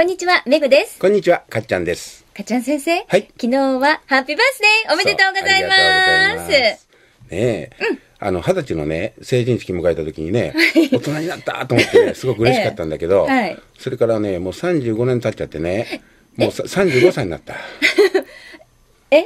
こんにちは、めぐです。こんにちは、かっちゃんです。かっちゃん先生。はい。昨日は、ハッピーバースデーおめでとうございます。ねえ。うん。あの、二十歳のね、成人式迎えた時にね、大人になったと思ってね、すごく嬉しかったんだけど、ええはい、それからね、もう35年経っちゃってね、もう35歳になった。えい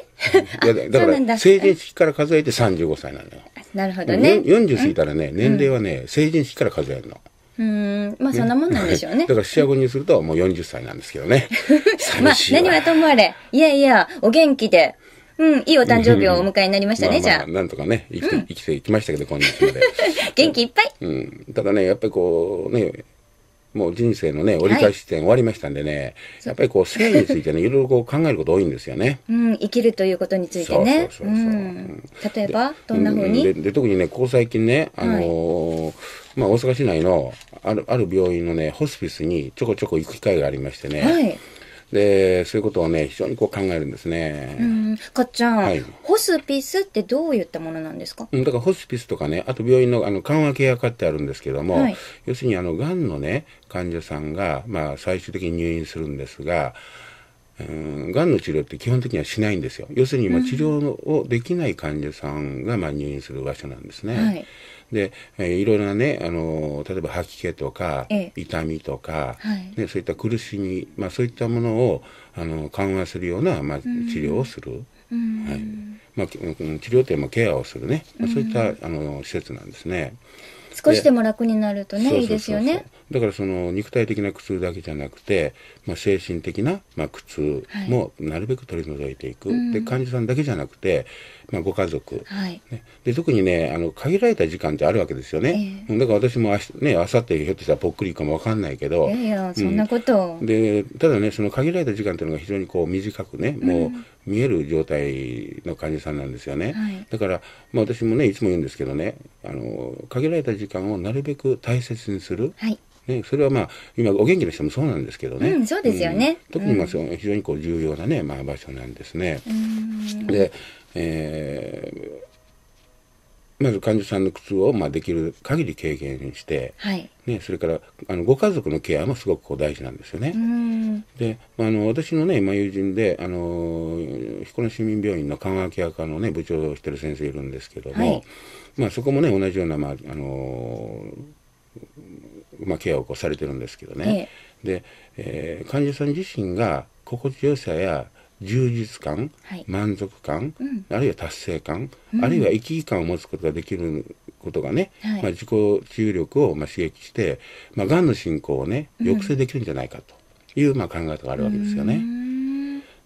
やだから 成人式から数えて35歳なのよ。なるほどね。40過ぎたらね、年齢はね、成人式から数えるの。うんまあそんなもんなんでしょうね。だから四捨にするともう40歳なんですけどね。まあ何はともあれ、いやいや、お元気で、うん、いいお誕生日をお迎えになりましたね、じゃあ。なんとかね、生きて、生きていきましたけど、こ今日まで。元気いっぱい。うん。ただね、やっぱりこう、ね、もう人生のね、折り返し点終わりましたんでね、はい、やっぱりこう性についてね、いろいろこう考えること多いんですよね。うん、生きるということについてね。そうそうそうそう、うん、例えば、どんなふうにでで特にね、ここ最近ね、あのーはい、まあ、大阪市内のあるある病院のね、ホスピスにちょこちょこ行く機会がありましてね、はいで、そういうことをね、非常にこう考えるんですね。うん。かっちゃん、はい、ホスピスってどういったものなんですかだからホスピスとかね、あと病院のあの緩和ケア科ってあるんですけども、はい、要するにあの、がんのね、患者さんが、まあ、最終的に入院するんですが、うん、がんの治療って基本的にはしないんですよ。要するに、まあ、治療をできない患者さんが、まあ、入院する場所なんですね。はいで、えー、いろいろなね、あの例えば吐き気とか、ええ、痛みとか、はい、ね、そういった苦しみ、まあ、そういったものをあの緩和するような、まあ、治療をする。はいまあ、治療というケアをするね、まあ、そういったあの施設なんですね。少しでも楽になるとねいいですよね。そうそうそうだからその肉体的な苦痛だけじゃなくて、まあ、精神的な、まあ、苦痛もなるべく取り除いていく、はい、で患者さんだけじゃなくて、まあ、ご家族、はい、ね、で特にねあの限られた時間ってあるわけですよね、えー、だから私もあねあさってひょっとしたらぽっくりかも分かんないけどいやそんなこと、うん、でただねその限られた時間っていうのが非常にこう短くねもう、見える状態の患者さんなんですよね、はい、だから、まあ、私もねいつも言うんですけどねあの限られた時間をなるべく大切にする、はいね、それはまあ、今お元気の人もそうなんですけどね。うん、そうですよね。うん、特にまあ、非常にこう重要なね、まあ、場所なんですね。で、えー、まず患者さんの苦痛をまあできる限り軽減して、はい、ね、それからあのご家族のケアもすごくこう大事なんですよね。で、まあ、あの私の、ね、今友人であの彦根市民病院の緩和ケア科の、ね、部長をしてる先生いるんですけども、はい、まあ、そこもね同じような、まああのーまあ、ケアをこうされてるんですけどね、ええ、で、えー、患者さん自身が心地よさや充実感、はい、満足感、うん、あるいは達成感、うん、あるいは生き生き感を持つことができることがね、はい、まあ、自己治癒力をまあ刺激して、まあ、がんの進行をね抑制できるんじゃないかという、まあ、考え方があるわけですよね。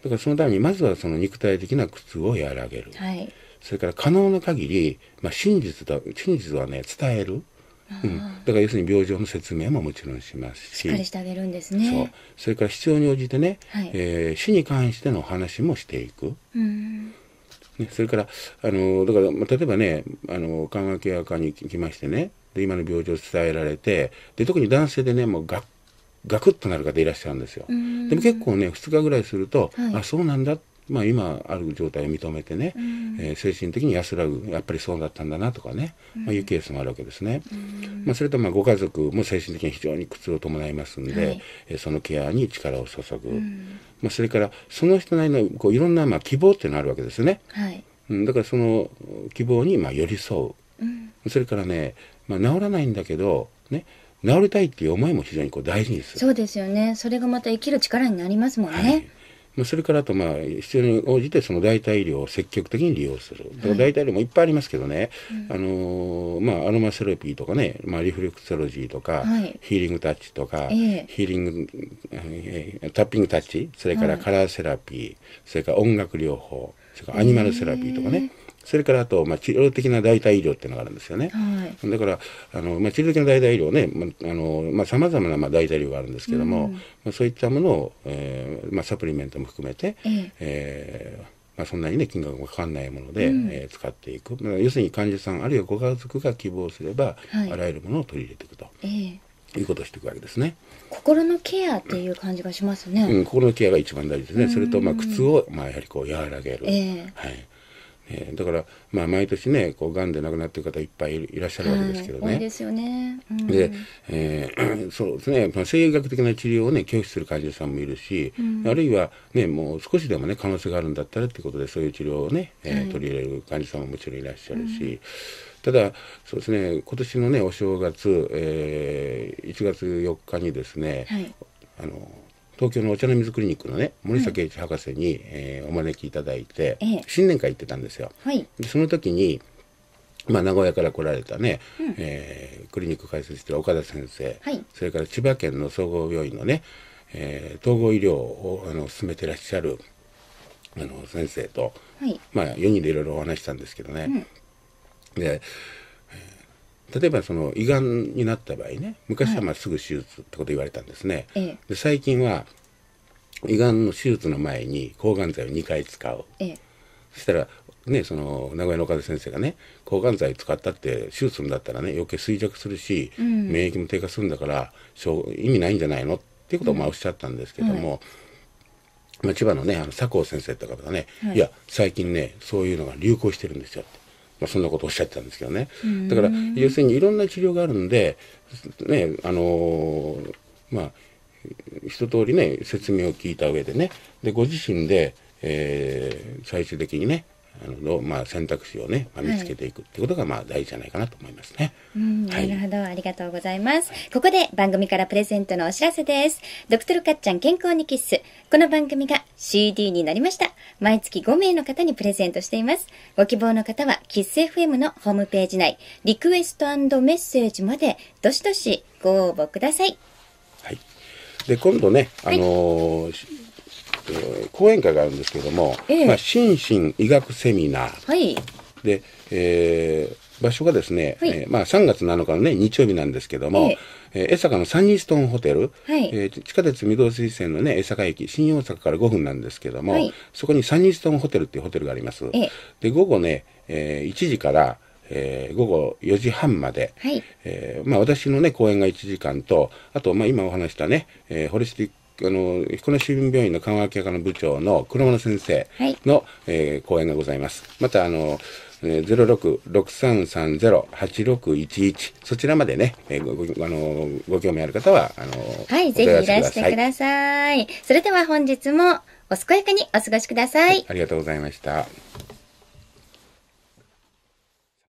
だからそのためにまずはその肉体的な苦痛を和らげる、はい、それから可能な限り、まあ、真実と真実はね伝える、うん、だから要するに病状の説明ももちろんしますししっかりしてあげるんですねそうそれから必要に応じてね、はい、えー、死に関しての話もしていく。うんね、それからあのだから、まあ、例えばねあの緩和ケア科に行きましてねで今の病状を伝えられてで特に男性でねもうがガクッとなる方いらっしゃるんですよ。でも結構ね2日ぐらいすると、はい、あそうなんだってまあ、今ある状態を認めてね、うん、えー、精神的に安らぐやっぱりそうだったんだなとかね、まあ、いうケースもあるわけですね、うん、まあ、それとまあご家族も精神的に非常に苦痛を伴いますんで、はい、えー、そのケアに力を注ぐ、まあ、それからその人なりのこういろんなまあ希望っていうのがあるわけですね、はい、うん、だからその希望にまあ寄り添う、それからね、まあ、治らないんだけどね治りたいっていう思いも非常にこう大事にするそうですよねそれがまた生きる力になりますもんね、はいまあ、それからあと、まあ、必要に応じてその代替医療を積極的に利用する。だか代替医療もいっぱいありますけどね、あのー、まあ、アロマセラピーとかね、まあ、リフレクソロジーとか、はい、ヒーリングタッチとか、えー、ヒーリング、えー、タッピングタッチ、それからカラーセラピー、それから音楽療法、それからアニマルセラピーとかね。えーそれからあと、まあ、治療的な代替医療っていうのがあるんですよね。はい、だからあの、まあ、治療的な代替医療ね、まあのまあ、様々な、まあ、代替医療があるんですけども、うん、まあ、そういったものを、えーまあ、サプリメントも含めて、えー、えーまあ、そんなにね金額がかかんないもので、うん、えー、使っていく、まあ、要するに患者さんあるいはご家族が希望すれば、はい、あらゆるものを取り入れていくと。えーいうことしていくわけですね。心のケアっていう感じがしますね。うん、心のケアが一番大事ですね。それとまあ苦痛をまあやはりこう和らげる。えー、はい。えー、だから、まあ、毎年ねこうがんで亡くなってる方いっぱいいらっしゃるわけですけどね。でえー、そうですね、まあ、生理学的な治療を、ね、拒否する患者さんもいるし、うん、あるいは、ね、もう少しでも、ね、可能性があるんだったらということでそういう治療をね、えー、取り入れる患者さんももちろんいらっしゃるし。うんただ、そうですね、今年のね、お正月、えー、1月4日にですね、はい、あの東京のお茶の水クリニックのね森崎一博士に、うん、えー、お招きいただいて、ええ、新年会行ってたんですよ。はい、でその時にまあ、名古屋から来られたね、うん、えー、クリニック開設してる岡田先生、はい、それから千葉県の総合病院のね、えー、統合医療をあの進めてらっしゃるあの先生と、はい、まあ、4人でいろいろお話したんですけどね、うん、で、えー例えばその胃がんになった場合ね昔はまあすぐ手術ってこと言われたんですね、はい、で最近は胃がんの手術の前に抗がん剤を2回使う、ええ、そしたらねその名古屋の岡田先生がね抗がん剤使ったって手術んだったらね余計衰弱するし、うん、免疫も低下するんだからしょう意味ないんじゃないのっていうことをまあおっしゃったんですけども、うんはいまあ、千葉のねあの佐藤先生って方がね、はい、いや最近ねそういうのが流行してるんですよってまあ、そんなことをおっしゃってたんですけどね。だから、要するにいろんな治療があるんで、ね、あのー、まあ、一通りね、説明を聞いた上でね、で、ご自身で、えー、最終的にね、あのまあ、選択肢をね、まあ、見つけていくっていうことが、まあ、大事じゃないかなと思いますね。うん、なるほど、ありがとうございます。ここで番組からプレゼントのお知らせです。ドクトルかっちゃん健康にキッス。この番組が CD になりました。毎月5名の方にプレゼントしています。ご希望の方は、キッス FM のホームページ内、リクエストメッセージまで、どしどしご応募ください。はい。で、今度ね、あのーはいと講演会があるんですけども、えー、まあ、心身医学セミナー、はい、で、えー、場所がですね、はい、えー、まあ、3月7日の、ね、日曜日なんですけども、えー、江坂のサニーストーンホテル、はい、えー、地下鉄御堂水線の、ね、江坂駅新大阪から5分なんですけども、はい、そこにサニーストーンホテルっていうホテルがあります。で午後ね、えー、1時からえー、午後4時半まで、はい、えー、まあ、私の、ね、講演が1時間とあと、まあ、今お話したね、えー、ホリスティックあの彦根市民病院の緩和ケア科の部長の黒間先生の、はい、えー、講演がございます。またあのえ0663308611そちらまでね、えー、ごごあのご興味ある方はあのはいぜひいらしてくださいそれでは本日もお健やかにお過ごしください、はい、ありがとうございました